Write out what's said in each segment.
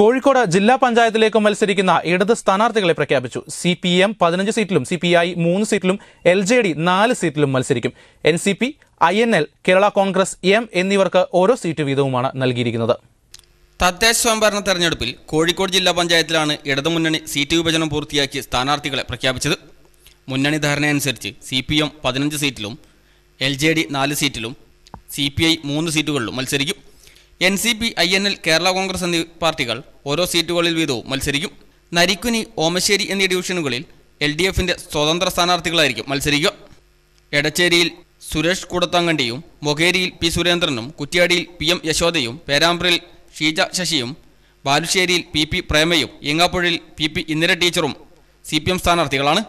കോഴിക്കോട് ജില്ലാ പഞ്ചായത്തിലേക്ക് മത്സരിക്കുന്ന ഇടത് സ്ഥാനാർത്ഥികളെ പ്രഖ്യാപിച്ചു സി പി എം പതിനഞ്ച് സീറ്റിലും സി പി ഐ മൂന്ന് സീറ്റിലും എൽ ജെ ഡി നാല് സീറ്റിലും മത്സരിക്കും N C P I N L Kerala Congress M എന്നിവർക്ക് ഓരോ സീറ്റ് വീതവുമാണ് നൽകിയിരിക്കുന്നത് തദ്ദേശ സ്വയംഭരണ തെരഞ്ഞെടുപ്പിൽ കോഴിക്കോട് ജില്ലാ പഞ്ചായത്തിലാണ് ഇടതുമുന്നണി സീറ്റ് വിഭജനം പൂർത്തിയാക്കി സ്ഥാനാർത്ഥികളെ പ്രഖ്യാപിച്ചത് മുന്നണി ധാരണയനുസരിച്ച് സി പി എം പതിനഞ്ച് സീറ്റിലും എൽ ജെ ഡി നാല് സീറ്റിലും സി പി ഐ മൂന്ന് സീറ്റുകളിലും മത്സരിക്കും N C P I N L Kerala Congress എന്നീ പാർട്ടികൾ ഓരോ സീറ്റുകളിൽ വീതവും മത്സരിക്കും നരിക്കുനി ഓമശ്ശേരി എന്നീ ഡിവിഷനുകളിൽ എൽ ഡി എഫിന്റെ സ്വതന്ത്ര സ്ഥാനാർത്ഥികളായിരിക്കും മത്സരിക്കുക എടച്ചേരിയിൽ സുരേഷ് കൂടത്താങ്കണ്ടിയും മൊകേരിയിൽ പി സുരേന്ദ്രനും കുറ്റ്യാടിയിൽ പി എം യശോദയും പേരാമ്പ്രയിൽ ഷീജ ശശിയും ബാലുശ്ശേരിയിൽ പി പി പ്രേമയും ഈങ്ങാപ്പുഴയിൽ പി പി ഇന്ദിര ടീച്ചറും സി പി എം സ്ഥാനാർത്ഥികളാണ്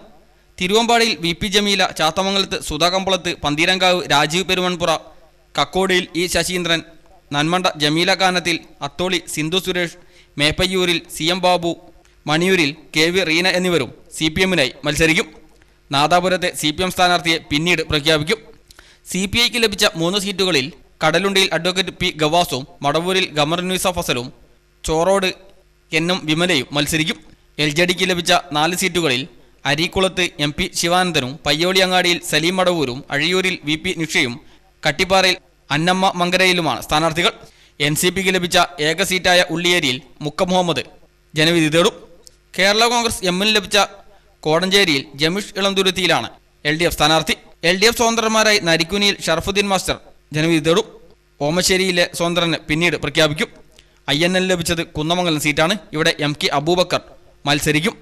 തിരുവമ്പാടിയിൽ വി പി ജമീല ചാത്തമംഗലത്ത് സുധാകമ്പളത്ത് പന്തീരങ്കാവ് രാജീവ് പെരുമൺപുറ കക്കോടിയിൽ ഇ ശശീന്ദ്രൻ നന്മണ്ട ജമീല കാനത്തിൽ അത്തോളി സിന്ധു സുരേഷ് മേപ്പയ്യൂരിൽ സി എം ബാബു മണിയൂരിൽ കെ വി റീന എന്നിവരും സി പി എമ്മിനായി മത്സരിക്കും നാദാപുരത്തെ സി പി എം സ്ഥാനാർത്ഥിയെ പിന്നീട് പ്രഖ്യാപിക്കും സി പി ഐക്ക് ലഭിച്ച മൂന്ന് സീറ്റുകളിൽ കടലുണ്ടിയിൽ അഡ്വക്കേറ്റ് പി ഗവാസും മടവൂരിൽ ഗമർനൂസ ഫസലും ചോറോട് എന്നും വിമലയും മത്സരിക്കും എൽ ജെ ഡിക്ക് ലഭിച്ച നാല് സീറ്റുകളിൽ അരീക്കുളത്ത് എം പി ശിവാനന്ദനും പയ്യോളി അങ്ങാടിയിൽ സലീം മടവൂരും അഴിയൂരിൽ വി പി നിഷയും കട്ടിപ്പാറയിൽ അന്നമ്മ മങ്കരയിലുമാണ് സ്ഥാനാർത്ഥികൾ എൻ സി പിക്ക് ലഭിച്ച ഏക സീറ്റായ ഉള്ളിയേരിയിൽ മുക്ക മുഹമ്മദ് ജനവിധി തേടും കേരള കോൺഗ്രസ് എമ്മിന് ലഭിച്ച കോടഞ്ചേരിയിൽ ജമിഷ് ഇളംതുരുത്തിയിലാണ് എൽ ഡി എഫ് സ്ഥാനാർത്ഥി എൽ ഡി എഫ് സ്വതന്ത്രന്മാരായി നരിക്കുനിയിൽ ഷറഫുദ്ദീൻ മാസ്റ്റർ ജനവിധി തേടും ഓമശ്ശേരിയിലെ സ്വതന്ത്രന് പിന്നീട് പ്രഖ്യാപിക്കും ഐ എൻ എൽ ലഭിച്ചത് കുന്നമംഗലം സീറ്റാണ് ഇവിടെ എം കെ അബൂബക്കർ മത്സരിക്കും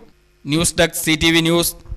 news desk C T V news